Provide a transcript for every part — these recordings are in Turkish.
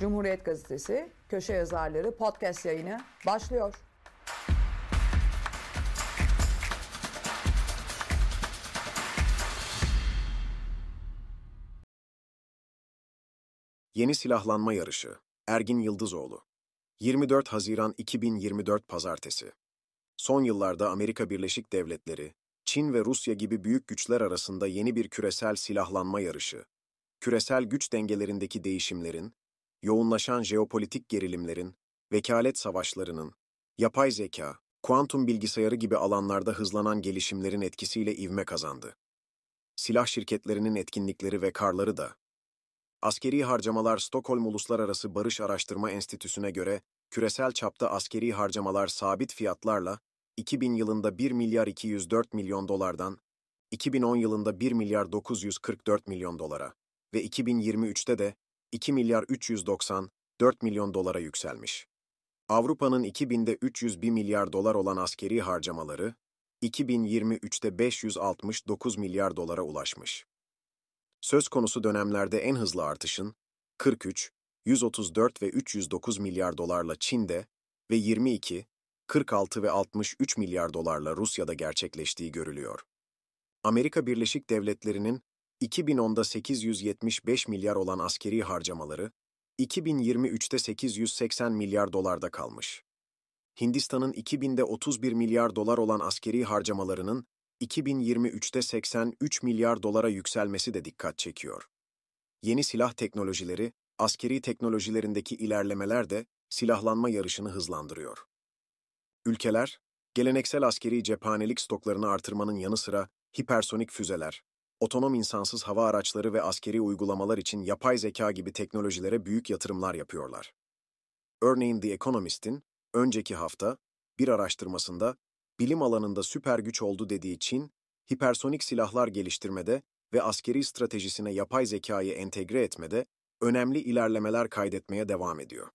Cumhuriyet Gazetesi köşe yazarları podcast yayını başlıyor. Yeni silahlanma yarışı. Ergin Yıldızoğlu. 24 Haziran 2024 Pazartesi. Son yıllarda Amerika Birleşik Devletleri, Çin ve Rusya gibi büyük güçler arasında yeni bir küresel silahlanma yarışı, küresel güç dengelerindeki değişimlerin yoğunlaşan jeopolitik gerilimlerin, vekalet savaşlarının, yapay zeka, kuantum bilgisayarı gibi alanlarda hızlanan gelişimlerin etkisiyle ivme kazandı. Silah şirketlerinin etkinlikleri ve karları da. Askeri harcamalar Stockholm Uluslararası Barış Araştırma Enstitüsü'ne göre küresel çapta askeri harcamalar sabit fiyatlarla 2000 yılında 1 milyar 204 milyon dolardan 2010 yılında 1 milyar 944 milyon dolara ve 2023'te de 2 milyar 390, 4 milyon dolara yükselmiş. Avrupa'nın 2000'de 301 milyar dolar olan askeri harcamaları, 2023'te 569 milyar dolara ulaşmış. Söz konusu dönemlerde en hızlı artışın 43, 134 ve 309 milyar dolarla Çin'de ve 22, 46 ve 63 milyar dolarla Rusya'da gerçekleştiği görülüyor. Amerika Birleşik Devletleri'nin 2010'da 875 milyar olan askeri harcamaları, 2023'te 880 milyar dolarda kalmış. Hindistan'ın 2000'de 31 milyar dolar olan askeri harcamalarının 2023'te 83 milyar dolara yükselmesi de dikkat çekiyor. Yeni silah teknolojileri, askeri teknolojilerindeki ilerlemeler de silahlanma yarışını hızlandırıyor. Ülkeler, geleneksel askeri cephanelik stoklarını artırmanın yanı sıra hipersonik füzeler, otonom insansız hava araçları ve askeri uygulamalar için yapay zeka gibi teknolojilere büyük yatırımlar yapıyorlar. Örneğin The Economist'in önceki hafta bir araştırmasında bilim alanında süper güç oldu dediği Çin, hipersonik silahlar geliştirmede ve askeri stratejisine yapay zekayı entegre etmede önemli ilerlemeler kaydetmeye devam ediyor.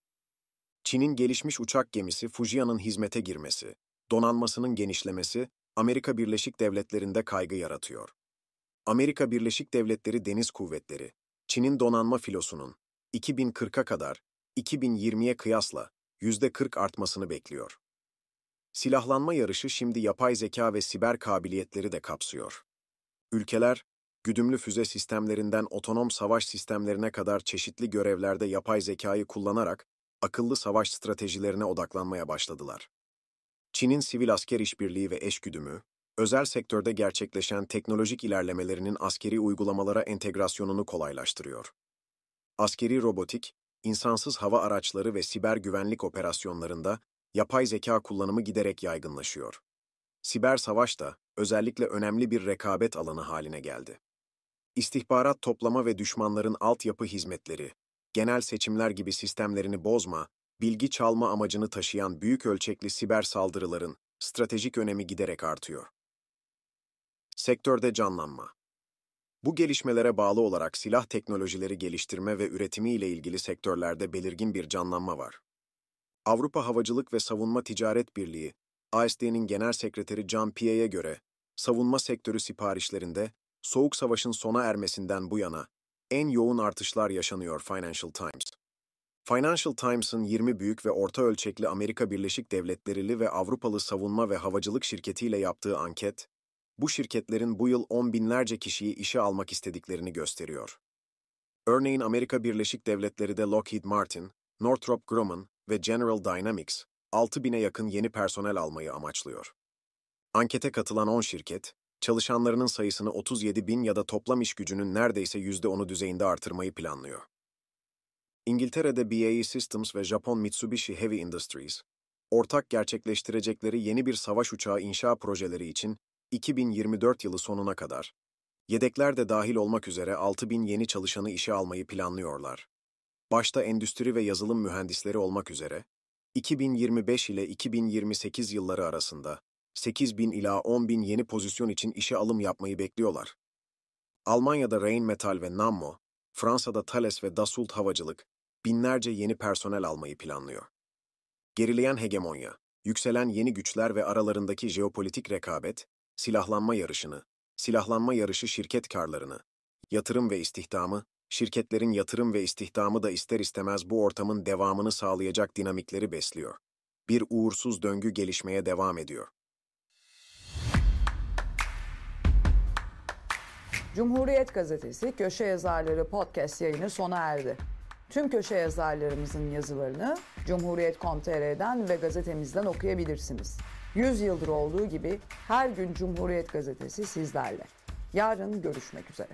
Çin'in gelişmiş uçak gemisi Fujian'ın hizmete girmesi, donanmasının genişlemesi Amerika Birleşik Devletleri'nde kaygı yaratıyor. Amerika Birleşik Devletleri Deniz Kuvvetleri, Çin'in donanma filosunun 2040'a kadar 2020'ye kıyasla %40 artmasını bekliyor. Silahlanma yarışı şimdi yapay zeka ve siber kabiliyetleri de kapsıyor. Ülkeler, güdümlü füze sistemlerinden otonom savaş sistemlerine kadar çeşitli görevlerde yapay zekayı kullanarak akıllı savaş stratejilerine odaklanmaya başladılar. Çin'in sivil asker işbirliği ve eşgüdümü, özel sektörde gerçekleşen teknolojik ilerlemelerinin askeri uygulamalara entegrasyonunu kolaylaştırıyor. Askeri robotik, insansız hava araçları ve siber güvenlik operasyonlarında yapay zeka kullanımı giderek yaygınlaşıyor. Siber savaş da özellikle önemli bir rekabet alanı haline geldi. İstihbarat toplama ve düşmanların altyapı hizmetleri, genel seçimler gibi sistemlerini bozma, bilgi çalma amacını taşıyan büyük ölçekli siber saldırıların stratejik önemi giderek artıyor. Sektörde canlanma. Bu gelişmelere bağlı olarak silah teknolojileri geliştirme ve üretimi ile ilgili sektörlerde belirgin bir canlanma var. Avrupa Havacılık ve Savunma Ticaret Birliği, ASD'nin Genel Sekreteri Jean Pierre'ye göre, savunma sektörü siparişlerinde Soğuk Savaş'ın sona ermesinden bu yana en yoğun artışlar yaşanıyor Financial Times. Financial Times'ın 20 büyük ve orta ölçekli Amerika Birleşik Devletleri'li ve Avrupalı savunma ve havacılık şirketiyle yaptığı anket, bu şirketlerin bu yıl on binlerce kişiyi işe almak istediklerini gösteriyor. Örneğin Amerika Birleşik Devletleri de Lockheed Martin, Northrop Grumman ve General Dynamics 6000'e yakın yeni personel almayı amaçlıyor. Ankete katılan 10 şirket, çalışanlarının sayısını 37 bin ya da toplam iş gücünün neredeyse %10'u düzeyinde artırmayı planlıyor. İngiltere'de BAE Systems ve Japon Mitsubishi Heavy Industries, ortak gerçekleştirecekleri yeni bir savaş uçağı inşa projeleri için 2024 yılı sonuna kadar yedekler de dahil olmak üzere 6000 yeni çalışanı işe almayı planlıyorlar. Başta endüstri ve yazılım mühendisleri olmak üzere 2025 ile 2028 yılları arasında 8000 ila 10000 yeni pozisyon için işe alım yapmayı bekliyorlar. Almanya'da Rheinmetall ve Nammo, Fransa'da Thales ve Dassault Havacılık binlerce yeni personel almayı planlıyor. Gerileyen hegemonya, yükselen yeni güçler ve aralarındaki jeopolitik rekabet, silahlanma yarışını, silahlanma yarışı şirket karlarını, yatırım ve istihdamı, şirketlerin yatırım ve istihdamı da ister istemez bu ortamın devamını sağlayacak dinamikleri besliyor. Bir uğursuz döngü gelişmeye devam ediyor. Cumhuriyet Gazetesi Köşe Yazarları podcast yayını sona erdi. Tüm köşe yazarlarımızın yazılarını Cumhuriyet.com.tr'den ve gazetemizden okuyabilirsiniz. 100 yıldır olduğu gibi her gün Cumhuriyet Gazetesi sizlerle. Yarın görüşmek üzere.